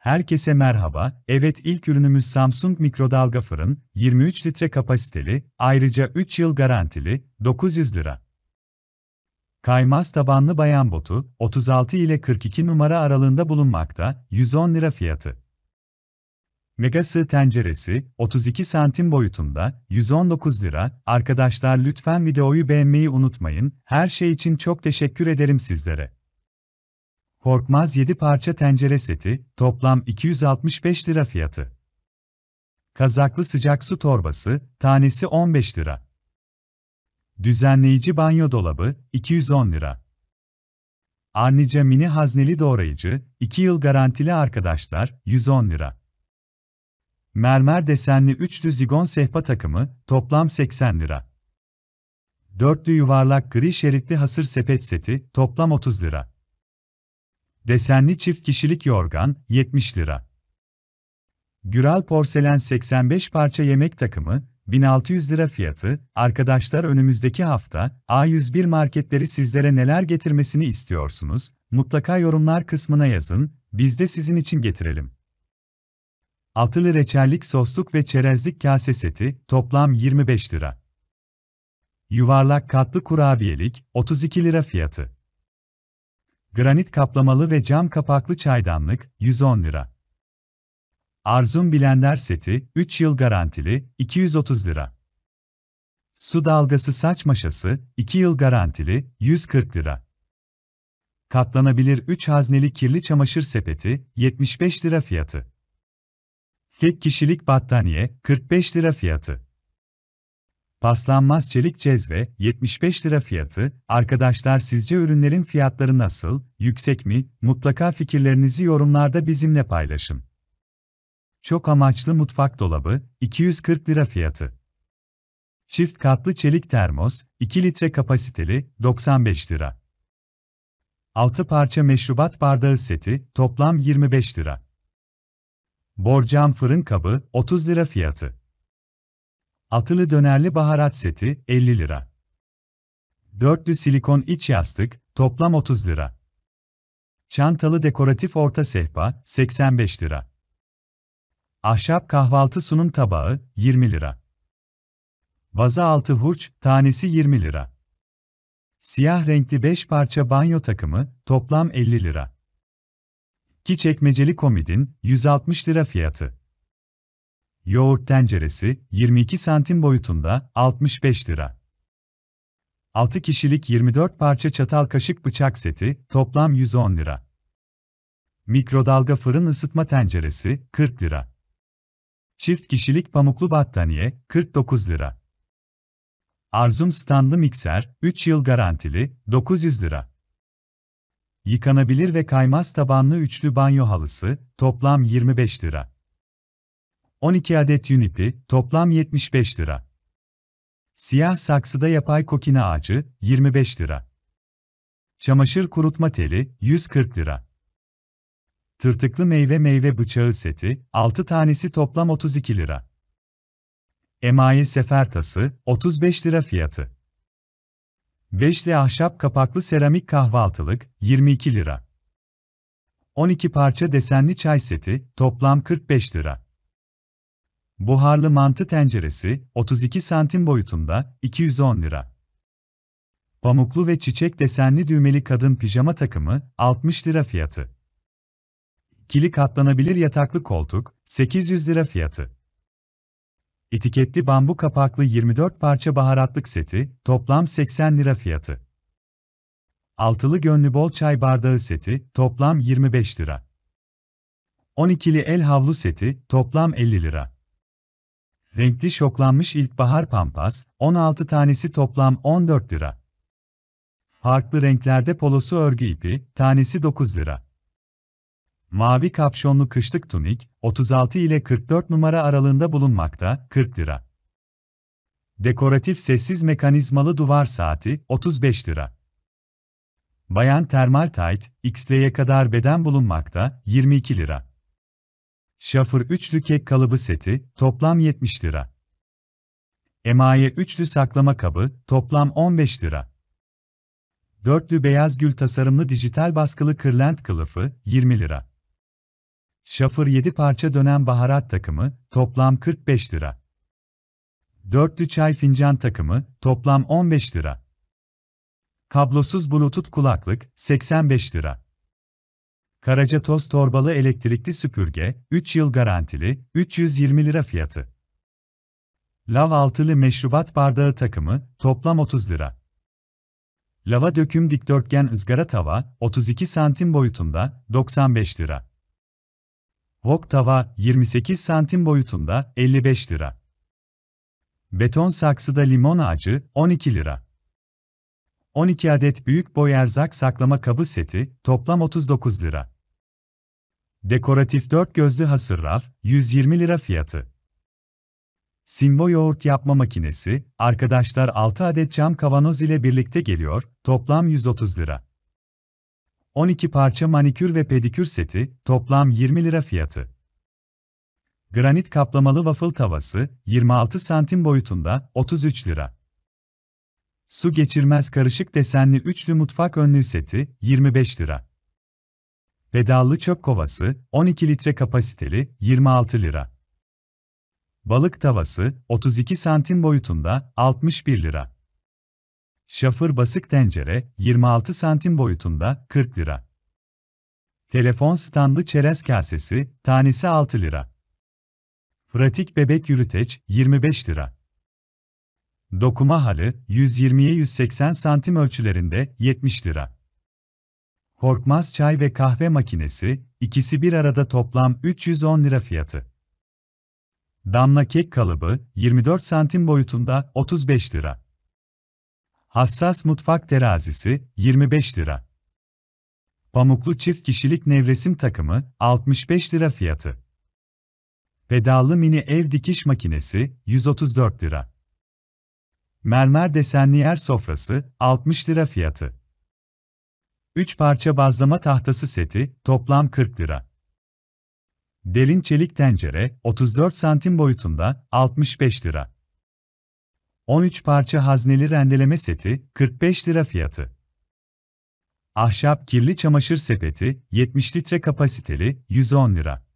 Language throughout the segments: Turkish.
Herkese merhaba, evet ilk ürünümüz Samsung mikrodalga fırın, 23 litre kapasiteli, ayrıca 3 yıl garantili, 900 lira. Kaymaz tabanlı bayan botu, 36 ile 42 numara aralığında bulunmakta, 110 lira fiyatı. Mega sığ tenceresi, 32 santim boyutunda, 119 lira. Arkadaşlar lütfen videoyu beğenmeyi unutmayın, her şey için çok teşekkür ederim sizlere. Korkmaz 7 parça tencere seti, toplam 265 lira fiyatı. Kazaklı sıcak su torbası, tanesi 15 lira. Düzenleyici banyo dolabı, 210 lira. Arnica mini hazneli doğrayıcı, 2 yıl garantili arkadaşlar, 110 lira. Mermer desenli üçlü zigon sehpa takımı, toplam 80 lira. Dörtlü yuvarlak gri şeritli hasır sepet seti, toplam 30 lira. Desenli çift kişilik yorgan 70 lira. Güral porselen 85 parça yemek takımı 1600 lira fiyatı. Arkadaşlar önümüzdeki hafta A101 marketleri sizlere neler getirmesini istiyorsunuz? Mutlaka yorumlar kısmına yazın. Biz de sizin için getirelim. Altılı reçellik sosluk ve çerezlik kase seti toplam 25 lira. Yuvarlak katlı kurabiyelik 32 lira fiyatı. Granit kaplamalı ve cam kapaklı çaydanlık 110 lira. Arzum Bilenler seti 3 yıl garantili 230 lira. Su dalgası saç maşası 2 yıl garantili 140 lira. Katlanabilir 3 hazneli kirli çamaşır sepeti 75 lira fiyatı. Tek kişilik battaniye 45 lira fiyatı. Paslanmaz çelik cezve, 75 lira fiyatı. Arkadaşlar sizce ürünlerin fiyatları nasıl, yüksek mi? Mutlaka fikirlerinizi yorumlarda bizimle paylaşın. Çok amaçlı mutfak dolabı, 240 lira fiyatı. Çift katlı çelik termos, 2 litre kapasiteli, 95 lira. 6 parça meşrubat bardağı seti, toplam 25 lira. Borcam fırın kabı, 30 lira fiyatı. Atılı dönerli baharat seti 50 lira. Dörtlü silikon iç yastık toplam 30 lira. Çantalı dekoratif orta sehpa 85 lira. Ahşap kahvaltı sunum tabağı 20 lira. Vaza altı hurç tanesi 20 lira. Siyah renkli 5 parça banyo takımı toplam 50 lira. Ki çekmeceli komidin 160 lira fiyatı. Yoğurt tenceresi 22 santim boyutunda 65 lira. 6 kişilik 24 parça çatal kaşık bıçak seti toplam 110 lira. Mikrodalga fırın ısıtma tenceresi 40 lira. Çift kişilik pamuklu battaniye 49 lira. Arzum standlı mikser 3 yıl garantili 900 lira. Yıkanabilir ve kaymaz tabanlı üçlü banyo halısı toplam 25 lira. 12 adet yün ipi, toplam 75 lira. Siyah saksıda yapay kokina ağacı, 25 lira. Çamaşır kurutma teli, 140 lira. Tırtıklı meyve meyve bıçağı seti, 6 tanesi toplam 32 lira. Emaye sefer tası, 35 lira fiyatı. Beşli ahşap kapaklı seramik kahvaltılık, 22 lira. 12 parça desenli çay seti, toplam 45 lira. Buharlı mantı tenceresi 32 santim boyutunda 210 lira. Pamuklu ve çiçek desenli düğmeli kadın pijama takımı 60 lira fiyatı. Kili katlanabilir yataklı koltuk 800 lira fiyatı. Etiketli bambu kapaklı 24 parça baharatlık seti toplam 80 lira fiyatı. Altılı gönlü bol çay bardağı seti toplam 25 lira. 12'li el havlu seti toplam 50 lira. Renkli şoklanmış ilkbahar pampas, 16 tanesi toplam 14 lira. Farklı renklerde polosu örgü ipi, tanesi 9 lira. Mavi kapşonlu kışlık tunik, 36 ile 44 numara aralığında bulunmakta, 40 lira. Dekoratif sessiz mekanizmalı duvar saati, 35 lira. Bayan termal tight, XL'ye kadar beden bulunmakta, 22 lira. Şafır üçlü kek kalıbı seti, toplam 70 lira. Emaye üçlü saklama kabı, toplam 15 lira. Dörtlü beyaz gül tasarımlı dijital baskılı kırlent kılıfı, 20 lira. Şafır 7 parça dönem baharat takımı, toplam 45 lira. Dörtlü çay fincan takımı, toplam 15 lira. Kablosuz bluetooth kulaklık, 85 lira. Karaca toz torbalı elektrikli süpürge, 3 yıl garantili, 320 lira fiyatı. Lav altılı meşrubat bardağı takımı, toplam 30 lira. Lava döküm dikdörtgen ızgara tava, 32 santim boyutunda, 95 lira. Wok tava, 28 santim boyutunda, 55 lira. Beton saksıda limon ağacı, 12 lira. 12 adet büyük boy erzak saklama kabı seti, toplam 39 lira. Dekoratif 4 gözlü hasır raf, 120 lira fiyatı. Simbo yoğurt yapma makinesi, arkadaşlar 6 adet cam kavanoz ile birlikte geliyor, toplam 130 lira. 12 parça manikür ve pedikür seti, toplam 20 lira fiyatı. Granit kaplamalı waffle tavası, 26 santim boyutunda, 33 lira. Su geçirmez karışık desenli üçlü mutfak önlüğü seti 25 lira. Pedallı çöp kovası 12 litre kapasiteli 26 lira. Balık tavası 32 santim boyutunda 61 lira. Şafır basık tencere 26 santim boyutunda 40 lira. Telefon standlı çerez kasesi tanesi 6 lira. Pratik bebek yürüteç 25 lira. Dokuma halı 120'ye 180 santim ölçülerinde 70 lira. Korkmaz çay ve kahve makinesi, ikisi bir arada toplam 310 lira fiyatı. Damla kek kalıbı 24 santim boyutunda 35 lira. Hassas mutfak terazisi 25 lira. Pamuklu çift kişilik nevresim takımı 65 lira fiyatı. Pedallı mini ev dikiş makinesi 134 lira. Mermer desenli yer sofrası, 60 lira fiyatı. 3 parça bazlama tahtası seti, toplam 40 lira. Delin çelik tencere, 34 santim boyutunda, 65 lira. 13 parça hazneli rendeleme seti, 45 lira fiyatı. Ahşap kirli çamaşır sepeti, 70 litre kapasiteli, 110 lira.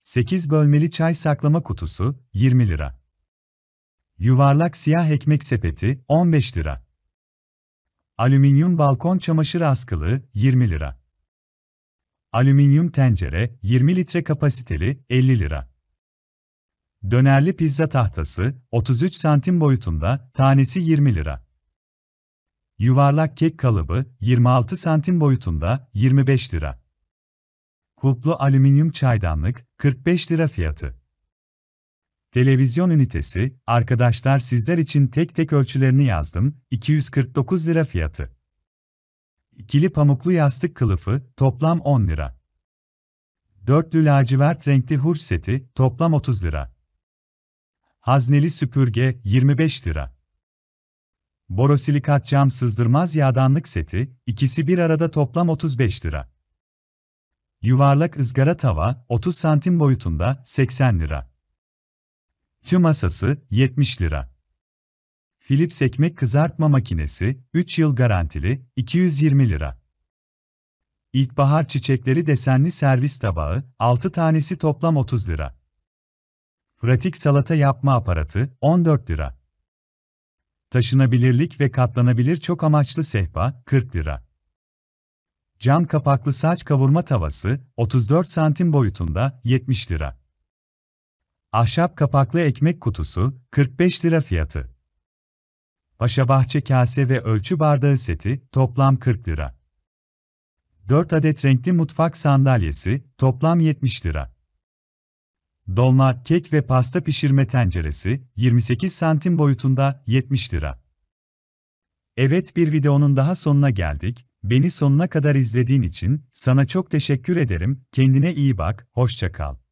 8 bölmeli çay saklama kutusu, 20 lira. Yuvarlak siyah ekmek sepeti 15 lira. Alüminyum balkon çamaşır askılığı 20 lira. Alüminyum tencere 20 litre kapasiteli 50 lira. Dönerli pizza tahtası 33 santim boyutunda tanesi 20 lira. Yuvarlak kek kalıbı 26 santim boyutunda 25 lira. Kulplu alüminyum çaydanlık 45 lira fiyatı. Televizyon ünitesi, arkadaşlar sizler için tek tek ölçülerini yazdım, 249 lira fiyatı. İkili pamuklu yastık kılıfı, toplam 10 lira. Dörtlü lacivert renkli hurç seti, toplam 30 lira. Hazneli süpürge, 25 lira. Borosilikat cam sızdırmaz yağdanlık seti, ikisi bir arada toplam 35 lira. Yuvarlak ızgara tava, 30 santim boyutunda, 80 lira. Tüm asası 70 lira. Philips ekmek kızartma makinesi 3 yıl garantili 220 lira. İlkbahar çiçekleri desenli servis tabağı 6 tanesi toplam 30 lira. Pratik salata yapma aparatı 14 lira. Taşınabilirlik ve katlanabilir çok amaçlı sehpa 40 lira. Cam kapaklı saç kavurma tavası 34 santim boyutunda 70 lira. Ahşap kapaklı ekmek kutusu, 45 lira fiyatı. Paşabahçe kase ve ölçü bardağı seti, toplam 40 lira. 4 adet renkli mutfak sandalyesi, toplam 70 lira. Dolma, kek ve pasta pişirme tenceresi, 28 santim boyutunda, 70 lira. Evet bir videonun daha sonuna geldik, beni sonuna kadar izlediğin için, sana çok teşekkür ederim, kendine iyi bak, hoşça kal.